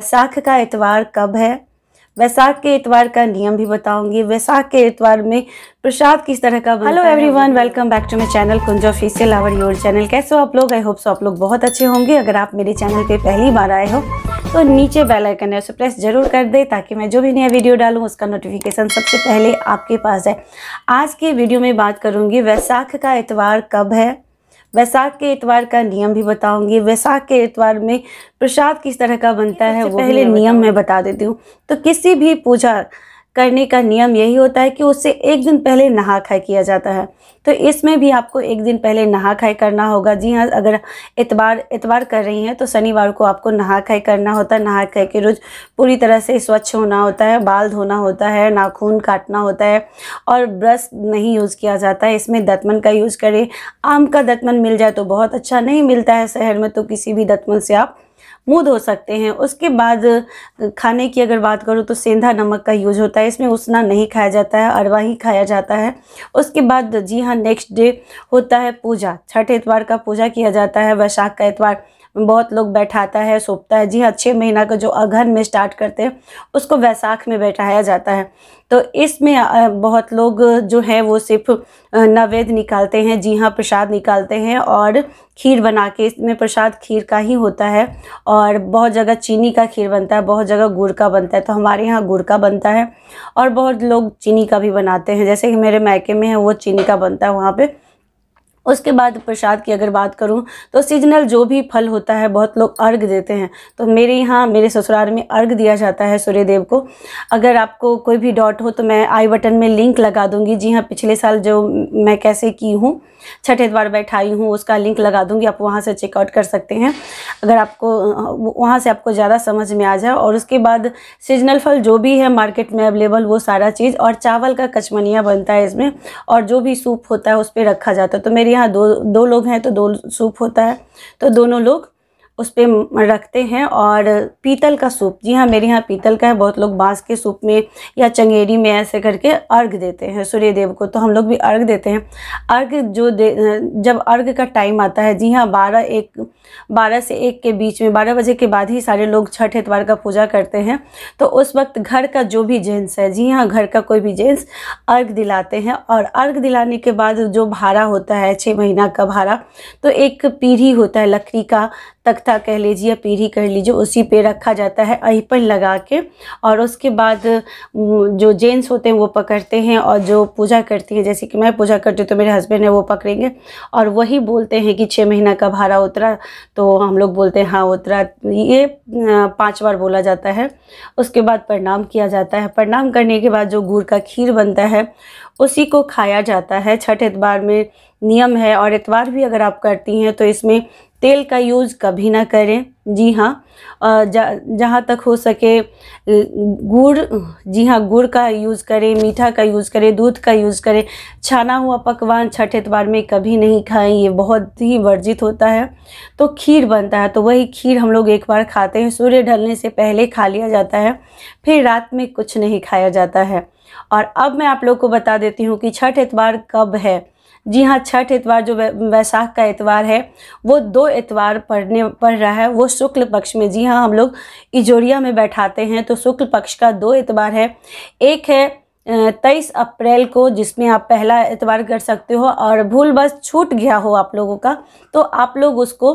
वैसाख का इतवार कब है वैसाख के इतवार का नियम भी बताऊंगी वैसाख के इतवार में प्रसाद किस तरह का hello everyone welcome back to my channel Kunj official our your channel कैसे हो आप लोग आई होप सो आप लोग बहुत अच्छे होंगे अगर आप मेरे चैनल पे पहली बार आए हो तो नीचे बेल आइकन है उसे प्रेस जरूर कर दे ताकि मैं जो भी नया वीडियो डालूँ उसका नोटिफिकेशन सबसे पहले आपके पास जाए आज के वीडियो में बात करूँगी वैसाख का इतवार कब है वैसाख के इतवार का नियम भी बताऊंगी वैसाख के इतवार में प्रसाद किस तरह का बनता है वो पहले नियम मैं बता देती हूँ तो किसी भी पूजा करने का नियम यही होता है कि उससे एक दिन पहले नहा खाई किया जाता है तो इसमें भी आपको एक दिन पहले नहा खाई करना होगा जी हाँ अगर इतवार इतवार कर रही हैं तो शनिवार को आपको नहा खाई करना होता है नहा खाई के रोज़ पूरी तरह से स्वच्छ होना होता है बाल धोना होता है नाखून काटना होता है और ब्रश नहीं यूज़ किया जाता है इसमें दतमन का यूज़ करें आम का दतमन मिल जाए तो बहुत अच्छा नहीं मिलता है शहर में तो किसी भी दतमन से आप मुँह धो सकते हैं उसके बाद खाने की अगर बात करूँ तो सेंधा नमक का यूज होता है इसमें उसना नहीं खाया जाता है अरवा ही खाया जाता है उसके बाद जी हाँ नेक्स्ट डे होता है पूजा छठ एतवार का पूजा किया जाता है वैशाख का एतवार बहुत लोग बैठाता है सोपता है जी हाँ छः महीना का जो अघन में स्टार्ट करते हैं उसको वैसाख में बैठाया जाता है तो इसमें बहुत लोग जो है वो सिर्फ नवेद निकालते हैं जी हाँ प्रसाद निकालते हैं और खीर बना के इसमें प्रसाद खीर का ही होता है और बहुत जगह चीनी का खीर बनता है बहुत जगह गुड़ का बनता है तो हमारे यहाँ गुड़ का बनता है और बहुत लोग चीनी का भी बनाते हैं जैसे कि मेरे मैके में है वो चीनी का बनता है वहाँ पर उसके बाद प्रसाद की अगर बात करूं तो सीजनल जो भी फल होता है बहुत लोग अर्घ देते हैं तो मेरे यहाँ मेरे ससुराल में अर्घ दिया जाता है सूर्यदेव को अगर आपको कोई भी डॉट हो तो मैं आई बटन में लिंक लगा दूंगी जी हाँ पिछले साल जो मैं कैसे की हूँ छठे द्वार बैठाई हूँ उसका लिंक लगा दूंगी आप वहाँ से चेकआउट कर सकते हैं अगर आपको वहाँ से आपको ज़्यादा समझ में आ जाए और उसके बाद सीजनल फल जो भी है मार्केट में अवेलेबल वो सारा चीज़ और चावल का कचमनिया बनता है इसमें और जो भी सूप होता है उस पर रखा जाता है तो मेरी यहाँ दो दो लोग हैं तो दो सूप होता है तो दोनों लोग उस पर रखते हैं और पीतल का सूप जी हाँ मेरे यहाँ पीतल का है बहुत लोग बांस के सूप में या चंगेरी में ऐसे करके अर्घ देते हैं सूर्य देव को तो हम लोग भी अर्घ देते हैं अर्घ जो दे जब अर्घ का टाइम आता है जी हाँ बारह एक बारह से एक के बीच में बारह बजे के बाद ही सारे लोग छठ इतवार का पूजा करते हैं तो उस वक्त घर का जो भी जेंट्स है जी हाँ घर का कोई भी जेंट्स अर्घ दिलाते हैं और अर्घ दिलाने के बाद जो भाड़ा होता है छः महीना का भाड़ा तो एक पीढ़ी होता है लकड़ी का तख्ता कह लीजिए या पीढ़ी कह लीजिए उसी पे रखा जाता है पर लगा के और उसके बाद जो जेंट्स होते हैं वो पकड़ते हैं और जो पूजा करती है जैसे कि मैं पूजा करती हूँ तो मेरे हस्बैंड है वो पकड़ेंगे और वही बोलते हैं कि छः महीना का भाड़ा उतरा तो हम लोग बोलते हैं हाँ उतरा ये पाँच बार बोला जाता है उसके बाद प्रणाम किया जाता है प्रणाम करने के बाद जो गुड़ का खीर बनता है उसी को खाया जाता है छठ एतवार में नियम है और एतवार भी अगर आप करती हैं तो इसमें तेल का यूज़ कभी ना करें जी हाँ जहाँ तक हो सके गुड़ जी हाँ गुड़ का यूज़ करें मीठा का यूज़ करें दूध का यूज़ करें छाना हुआ पकवान छठ एतवार में कभी नहीं खाएं ये बहुत ही वर्जित होता है तो खीर बनता है तो वही खीर हम लोग एक बार खाते हैं सूर्य ढलने से पहले खा लिया जाता है फिर रात में कुछ नहीं खाया जाता है और अब मैं आप लोग को बता देती हूँ कि छठ एतवार कब है जी हाँ छठ इतवार जो वैसाख का इतवार है वो दो इतवार पढ़ने पढ़ रहा है वो शुक्ल पक्ष में जी हाँ हम लोग इजोरिया में बैठाते हैं तो शुक्ल पक्ष का दो इतवार है एक है तेईस अप्रैल को जिसमें आप पहला एतवार कर सकते हो और भूल बस छूट गया हो आप लोगों का तो आप लोग उसको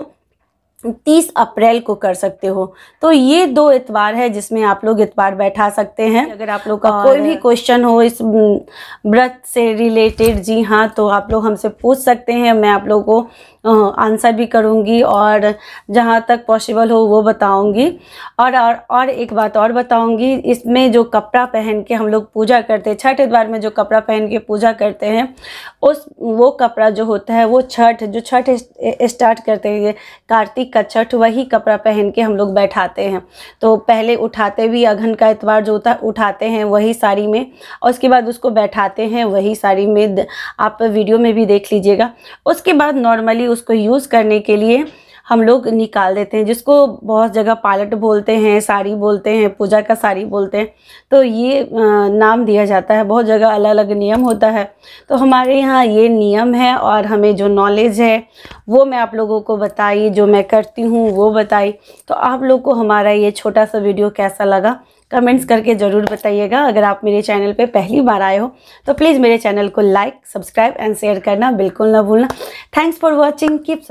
तीस अप्रैल को कर सकते हो तो ये दो इतवार है जिसमें आप लोग इतवार बैठा सकते हैं अगर आप लोग का कोई भी क्वेश्चन हो इस व्रत से रिलेटेड जी हाँ तो आप लोग हमसे पूछ सकते हैं मैं आप लोगों को आंसर भी करूँगी और जहाँ तक पॉसिबल हो वो बताऊँगी और और और एक बात और बताऊँगी इसमें जो कपड़ा पहन के हम लोग पूजा करते हैं छठ इतवार में जो कपड़ा पहन के पूजा करते हैं उस वो कपड़ा जो होता है वो छठ जो छठ स्टार्ट करते हैं कार्तिक का छठ वही कपड़ा पहन के हम लोग बैठाते हैं तो पहले उठाते भी अघन का इतवार जो होता है उठाते हैं वही साड़ी में और उसके बाद उसको बैठाते हैं वही साड़ी में आप वीडियो में भी देख लीजिएगा उसके बाद नॉर्मली उसको यूज़ करने के लिए हम लोग निकाल देते हैं जिसको बहुत जगह पालट बोलते हैं साड़ी बोलते हैं पूजा का साड़ी बोलते हैं तो ये नाम दिया जाता है बहुत जगह अलग अलग नियम होता है तो हमारे यहाँ ये नियम है और हमें जो नॉलेज है वो मैं आप लोगों को बताई जो मैं करती हूँ वो बताई तो आप लोग को हमारा ये छोटा सा वीडियो कैसा लगा कमेंट्स करके ज़रूर बताइएगा अगर आप मेरे चैनल पे पहली बार आए हो तो प्लीज़ मेरे चैनल को लाइक सब्सक्राइब एंड शेयर करना बिल्कुल ना भूलना थैंक्स फॉर वॉचिंग कीप